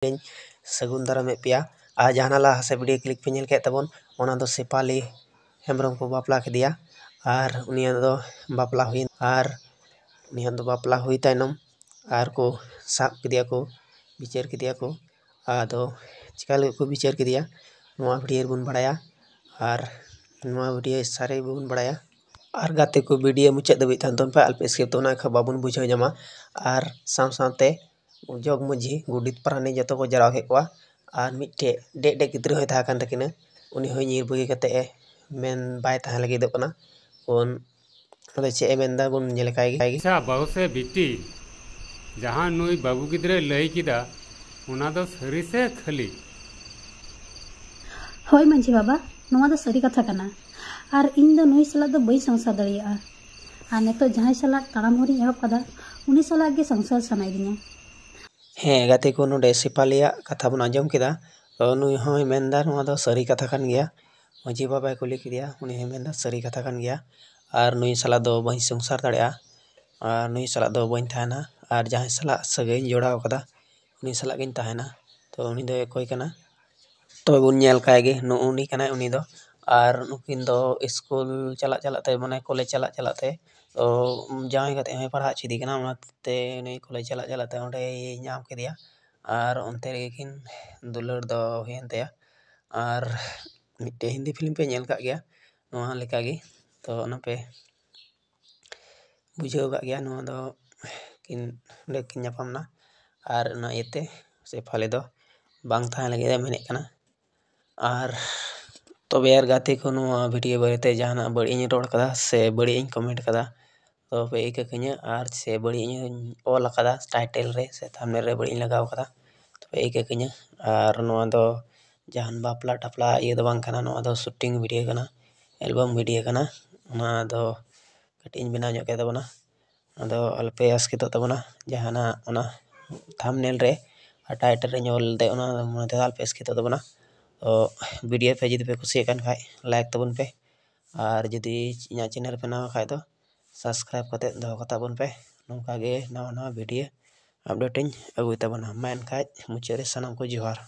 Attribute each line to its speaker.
Speaker 1: ᱤᱧ ᱥᱟᱹᱜᱩᱱ ᱫᱟᱨᱟᱢᱮᱫ ᱯᱮᱭᱟ ᱟᱨ ᱡᱟᱦᱟᱸ ᱞᱟᱦᱟ ᱥᱮᱫ ᱵᱷᱤᱰᱭᱳ ᱠᱞᱤᱯ ᱯᱮ ᱧᱮᱞ ᱠᱮᱫ ᱛᱟᱵᱚᱱ ᱚᱱᱟ ᱫᱚ ᱥᱮᱯᱟᱞᱤ ᱦᱮᱢᱵᱨᱚᱢ ᱠᱚ ᱵᱟᱯᱞᱟ ᱠᱮᱫᱮᱭᱟ ᱟᱨ ᱩᱱᱤᱭᱟᱜ ᱫᱚ ᱵᱟᱯᱞᱟ ᱦᱩᱭᱮᱱ ᱟᱨ ᱩᱱᱤᱭᱟᱜ ᱫᱚ ᱵᱟᱯᱞᱟ ᱦᱩᱭ ᱛᱟᱭᱱᱚᱢ ᱟᱨ ᱠᱚ ᱥᱟᱵ ᱠᱮᱫᱮᱭᱟ ᱠᱚ ᱵᱤᱪᱟᱹᱨ ᱠᱮᱫᱮᱭᱟ ᱠᱚ ᱟᱫᱚ ᱪᱤᱠᱟ ᱞᱟᱹᱜᱤᱫ ᱠᱚ ᱵᱤᱪᱟᱹᱨ ᱠᱮᱫᱮᱭᱟ ᱱᱚᱣᱟ ᱵᱷᱤᱰᱭᱳ ᱨᱮᱵᱚᱱ ᱵᱟᱲᱟᱭᱟ ᱟᱨ ᱱᱚᱣᱟ ᱵᱷᱤᱰᱭᱳ ᱥᱟᱨᱮ ᱵᱟᱵᱚᱱ ᱵᱟᱲᱟᱭᱟ ᱟᱨ ᱜᱟᱛᱮ ᱠᱚ ᱵᱷᱤᱰᱭᱳ ᱢᱩᱪᱟᱹᱫ ᱫᱷᱟᱹᱵᱤᱡ ᱛᱟᱦᱮᱱ ᱛᱟᱵᱚᱱ ᱯᱮ ᱟᱞᱯᱮ ᱥᱠᱤᱯ ᱫᱚ ᱚᱱᱟ ᱵᱟᱵᱚᱱ ᱵᱩᱡᱷᱟᱹᱣ ᱧᱟᱢᱟ ᱟᱨ ᱥᱟᱶ ᱥᱟᱶᱛᱮ जग मजी गुडित पारानी जो को जरा को और मिट्टे डे डे ग्रेन तकिन उनहर बुगे मेन बैन लगे चेदा बोलेगा
Speaker 2: जहाँ नु बाबू गिद्रे लैकदा सरी से खाली हई मांझी बाबा नवा सारी कथा करना और इन दो नई सलाद बी संसार दड़ा और नितो जहाँ सलाद तड़ाम हरी एहबा उन सलाद संसार सामाई दी
Speaker 1: हाँ गाते को सेपालिया कथा बन आजम किया नुमेंदा नुआ दो सारी कथा कान गया मजी बाबा कुली किया हेमेंदा सारी कथा कान गया और नु सला बी संसार दड़ा और नु सला बना और जहाँ सला सगई जोड़ा कदा उन सलागे तो उन्हीं कोई तब बोलकाये नुनी और उनते लेकिन दुलर दो हुए थे और मिट्टे हिंदी फिल्म पे नियल का गया वहाँ लिखा गई तो न पे बुझे होगा गया नो दो किन लेकिन जब हमना और न ये थे उसे फले दो बंग था लगे थे मैंने कहना और तब तो यार गाते को भिडियो बारे जहाँ बड़ी रहा से बड़ी कमेंट का तब आईकिया और से बड़ी ऑल का टाइटल से थामनेल बड़ी लगवा का तब आईकिया जहाँ बापला टापला इतना शूटिंग भिडियो एलबम भिडियो कटी बनाजना अब अलपे आसकित जहाँ थामनेल टाइटल ऑल मन तेजा आलपे आसकितना ᱵᱷᱤᱰᱭᱳ ᱯᱮ ᱡᱩᱫᱤ ᱯᱮ ᱠᱩᱥᱤᱭᱟᱜ ᱠᱟᱱ ᱠᱷᱟᱡ ᱞᱟᱭᱤᱠ ᱛᱟᱵᱚᱱ ᱯᱮ ᱟᱨ ᱡᱩᱫᱤ ᱤᱧᱟᱹᱜ ᱪᱮᱱᱮᱞ ᱯᱮ ᱱᱟᱣᱟ ᱠᱷᱟᱡ ᱫᱚ ᱥᱟᱵᱥᱠᱨᱟᱭᱤᱵᱽ ᱠᱟᱛᱮᱫ ᱫᱚᱦᱚ ᱠᱟᱛᱟ ᱵᱚᱱ ᱯᱮ ᱱᱚᱝᱠᱟ ᱜᱮ ᱱᱟᱣᱟ ᱱᱟᱣᱟ ᱵᱷᱤᱰᱭᱳ ᱟᱯᱰᱮᱴ ᱤᱧ ᱟᱹᱜᱩᱭ ᱛᱟᱵᱚᱱᱟ ᱢᱟ ᱮᱱᱠᱷᱟᱡ ᱢᱩᱪᱟᱹᱫ ᱨᱮ ᱥᱟᱱᱟᱢ ᱠᱚ ᱡᱚᱦᱟᱨ